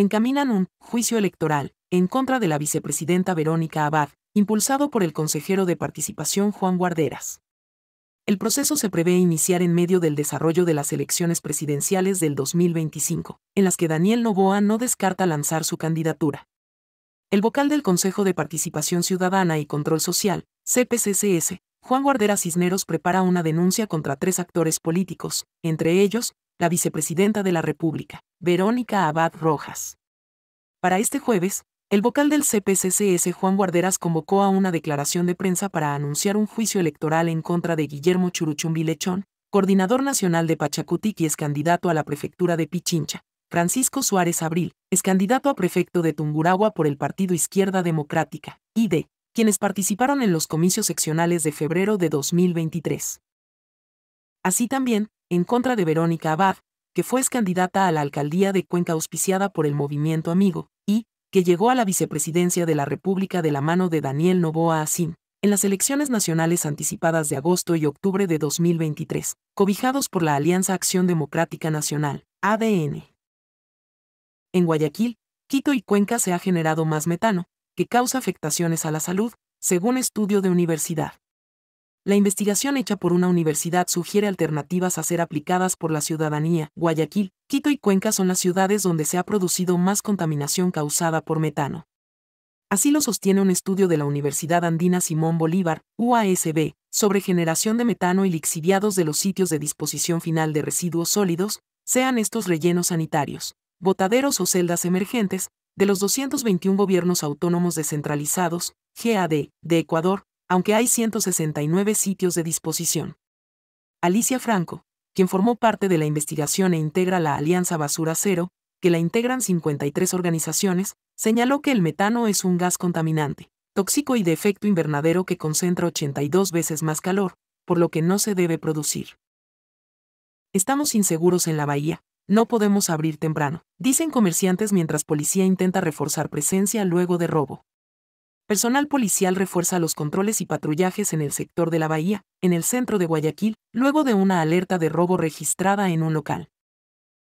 encaminan un juicio electoral en contra de la vicepresidenta Verónica Abad, impulsado por el consejero de participación Juan Guarderas. El proceso se prevé iniciar en medio del desarrollo de las elecciones presidenciales del 2025, en las que Daniel Novoa no descarta lanzar su candidatura. El vocal del Consejo de Participación Ciudadana y Control Social, CPCCS, Juan Guarderas Cisneros prepara una denuncia contra tres actores políticos, entre ellos, la vicepresidenta de la República, Verónica Abad Rojas. Para este jueves, el vocal del CPCCS Juan Guarderas convocó a una declaración de prensa para anunciar un juicio electoral en contra de Guillermo Churuchumbi Lechón, coordinador nacional de Pachacuti y es candidato a la prefectura de Pichincha, Francisco Suárez Abril, ex candidato a prefecto de Tunguragua por el Partido Izquierda Democrática, ID, e, quienes participaron en los comicios seccionales de febrero de 2023. Así también, en contra de Verónica Abad, que fue candidata a la alcaldía de Cuenca auspiciada por el Movimiento Amigo, y, que llegó a la vicepresidencia de la República de la mano de Daniel Novoa Asim, en las elecciones nacionales anticipadas de agosto y octubre de 2023, cobijados por la Alianza Acción Democrática Nacional, ADN. En Guayaquil, Quito y Cuenca se ha generado más metano, que causa afectaciones a la salud, según estudio de universidad. La investigación hecha por una universidad sugiere alternativas a ser aplicadas por la ciudadanía. Guayaquil, Quito y Cuenca son las ciudades donde se ha producido más contaminación causada por metano. Así lo sostiene un estudio de la Universidad Andina Simón Bolívar, UASB, sobre generación de metano y lixiviados de los sitios de disposición final de residuos sólidos, sean estos rellenos sanitarios, botaderos o celdas emergentes, de los 221 gobiernos autónomos descentralizados, GAD, de Ecuador, aunque hay 169 sitios de disposición. Alicia Franco, quien formó parte de la investigación e integra la Alianza Basura Cero, que la integran 53 organizaciones, señaló que el metano es un gas contaminante, tóxico y de efecto invernadero que concentra 82 veces más calor, por lo que no se debe producir. Estamos inseguros en la bahía, no podemos abrir temprano, dicen comerciantes mientras policía intenta reforzar presencia luego de robo. Personal policial refuerza los controles y patrullajes en el sector de la bahía, en el centro de Guayaquil, luego de una alerta de robo registrada en un local.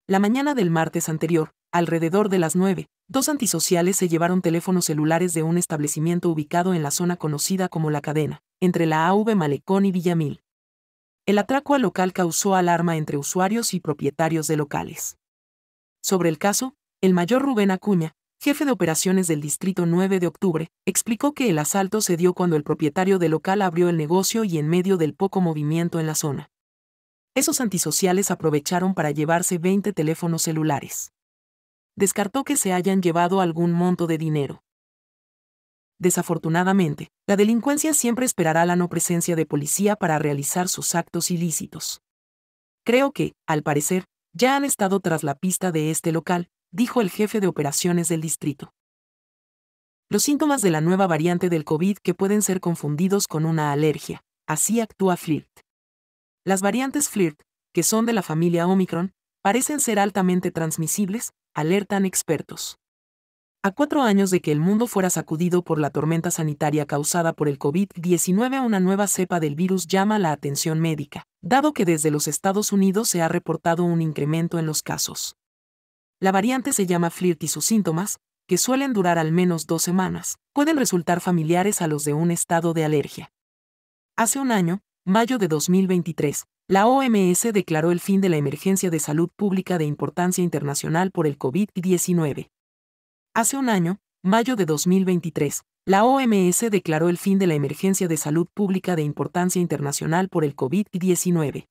La mañana del martes anterior, alrededor de las 9, dos antisociales se llevaron teléfonos celulares de un establecimiento ubicado en la zona conocida como La Cadena, entre la AV Malecón y Villamil. El atraco al local causó alarma entre usuarios y propietarios de locales. Sobre el caso, el mayor Rubén Acuña, jefe de operaciones del Distrito 9 de Octubre, explicó que el asalto se dio cuando el propietario del local abrió el negocio y en medio del poco movimiento en la zona. Esos antisociales aprovecharon para llevarse 20 teléfonos celulares. Descartó que se hayan llevado algún monto de dinero. Desafortunadamente, la delincuencia siempre esperará la no presencia de policía para realizar sus actos ilícitos. Creo que, al parecer, ya han estado tras la pista de este local, dijo el jefe de operaciones del distrito. Los síntomas de la nueva variante del COVID que pueden ser confundidos con una alergia, así actúa FLIRT. Las variantes FLIRT, que son de la familia Omicron, parecen ser altamente transmisibles, alertan expertos. A cuatro años de que el mundo fuera sacudido por la tormenta sanitaria causada por el COVID-19, una nueva cepa del virus llama la atención médica, dado que desde los Estados Unidos se ha reportado un incremento en los casos. La variante se llama flirt y sus síntomas, que suelen durar al menos dos semanas, pueden resultar familiares a los de un estado de alergia. Hace un año, mayo de 2023, la OMS declaró el fin de la emergencia de salud pública de importancia internacional por el COVID-19. Hace un año, mayo de 2023, la OMS declaró el fin de la emergencia de salud pública de importancia internacional por el COVID-19.